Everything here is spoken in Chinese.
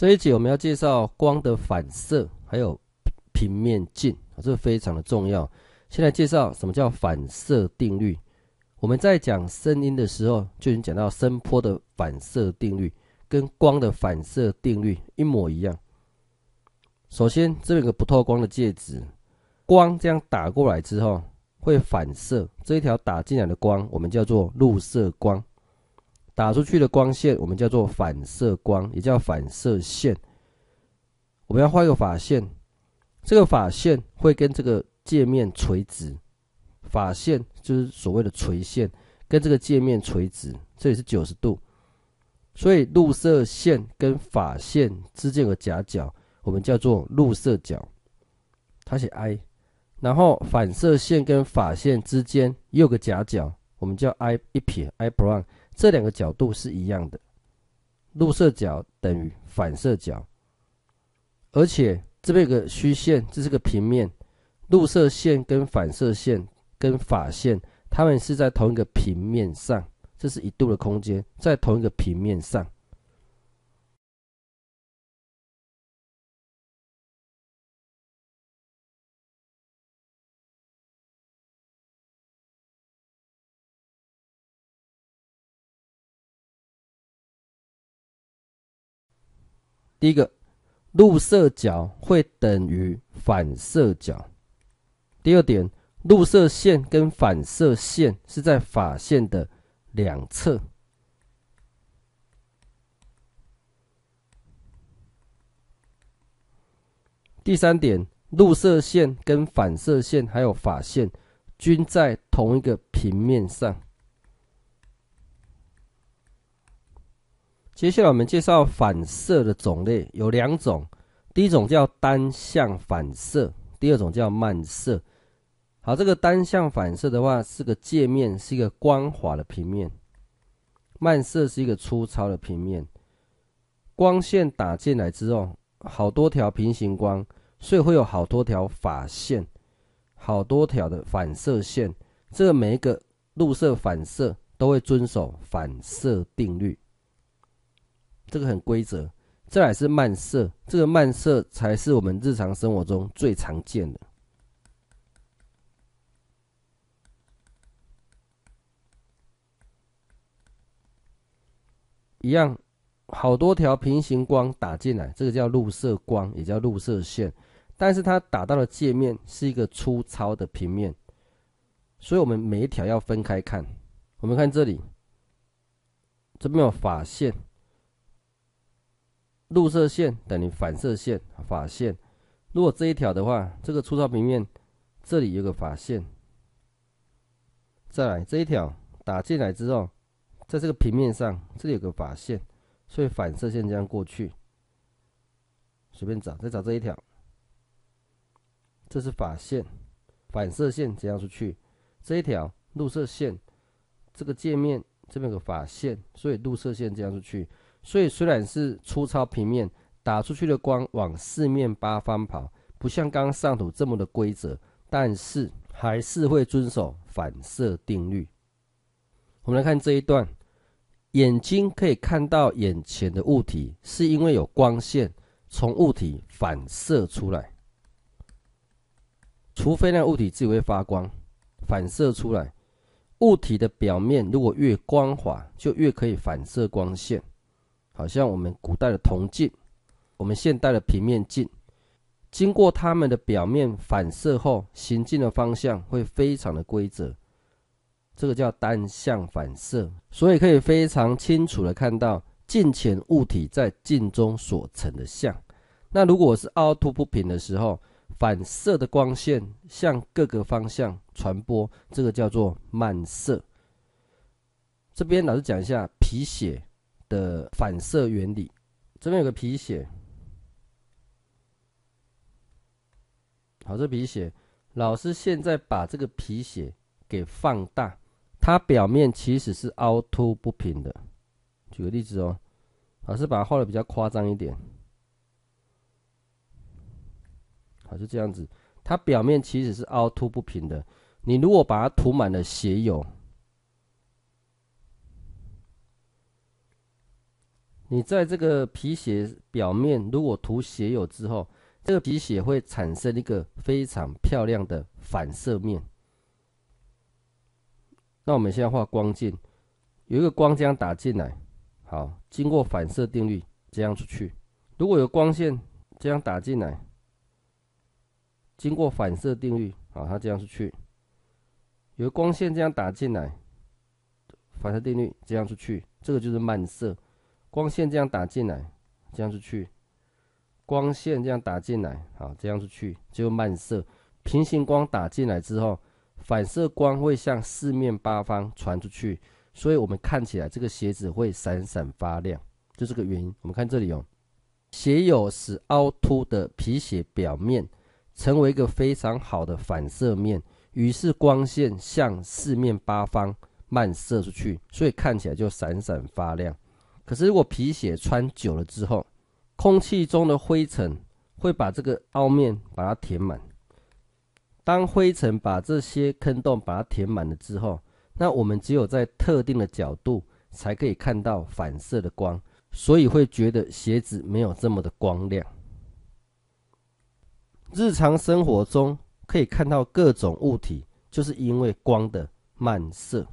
这一节我们要介绍光的反射，还有平面镜这个非常的重要。先来介绍什么叫反射定律。我们在讲声音的时候就已经讲到声波的反射定律，跟光的反射定律一模一样。首先，这边有个不透光的介质，光这样打过来之后会反射。这一条打进来的光，我们叫做入射光。打出去的光线，我们叫做反射光，也叫反射线。我们要画一个法线，这个法线会跟这个界面垂直。法线就是所谓的垂线，跟这个界面垂直，这里是九十度。所以入射线跟法线之间有个夹角，我们叫做入射角，它写 i。然后反射线跟法线之间又个夹角，我们叫 i 一撇 i p r o n 这两个角度是一样的，入射角等于反射角。而且这边有个虚线，这是个平面，入射线跟反射线跟法线，它们是在同一个平面上，这是一度的空间，在同一个平面上。第一个，入射角会等于反射角。第二点，入射线跟反射线是在法线的两侧。第三点，入射线跟反射线还有法线均在同一个平面上。接下来我们介绍反射的种类，有两种。第一种叫单向反射，第二种叫漫射。好，这个单向反射的话，是个界面，是一个光滑的平面；漫射是一个粗糙的平面。光线打进来之后，好多条平行光，所以会有好多条法线，好多条的反射线。这个每一个入射反射都会遵守反射定律。这个很规则，再来是慢射，这个慢射才是我们日常生活中最常见的。一样，好多条平行光打进来，这个叫入射光，也叫入射线。但是它打到的界面是一个粗糙的平面，所以我们每一条要分开看。我们看这里，这边有法线。入射线等于反射线法线，如果这一条的话，这个粗糙平面这里有个法线，再来这一条打进来之后，在这个平面上这里有个法线，所以反射线这样过去。随便找再找这一条，这是法线，反射线这样出去，这一条入射线，这个界面这边有个法线，所以入射线这样出去。所以，虽然是粗糙平面打出去的光往四面八方跑，不像刚上图这么的规则，但是还是会遵守反射定律。我们来看这一段：眼睛可以看到眼前的物体，是因为有光线从物体反射出来，除非那物体自己会发光，反射出来。物体的表面如果越光滑，就越可以反射光线。好像我们古代的铜镜，我们现代的平面镜，经过它们的表面反射后，行进的方向会非常的规则，这个叫单向反射，所以可以非常清楚的看到镜前物体在镜中所成的像。那如果是凹凸不平的时候，反射的光线向各个方向传播，这个叫做漫射。这边老师讲一下皮鞋。的反射原理，这边有个皮鞋，好，这皮鞋，老师现在把这个皮鞋给放大，它表面其实是凹凸不平的。举个例子哦，老师把它画的比较夸张一点，好，就这样子，它表面其实是凹凸不平的。你如果把它涂满了鞋油。你在这个皮鞋表面，如果涂鞋油之后，这个皮鞋会产生一个非常漂亮的反射面。那我们现在画光线，有一个光这样打进来，好，经过反射定律这样出去。如果有光线这样打进来，经过反射定律，好，它这样出去。有光线这样打进来，反射定律这样出去，这个就是漫射。光线这样打进来，这样出去；光线这样打进来，好，这样出去就漫射。平行光打进来之后，反射光会向四面八方传出去，所以我们看起来这个鞋子会闪闪发亮，就这个原因。我们看这里哦，鞋有使凹凸的皮鞋表面，成为一个非常好的反射面，于是光线向四面八方漫射出去，所以看起来就闪闪发亮。可是，如果皮鞋穿久了之后，空气中的灰尘会把这个凹面把它填满。当灰尘把这些坑洞把它填满了之后，那我们只有在特定的角度才可以看到反射的光，所以会觉得鞋子没有这么的光亮。日常生活中可以看到各种物体，就是因为光的漫射。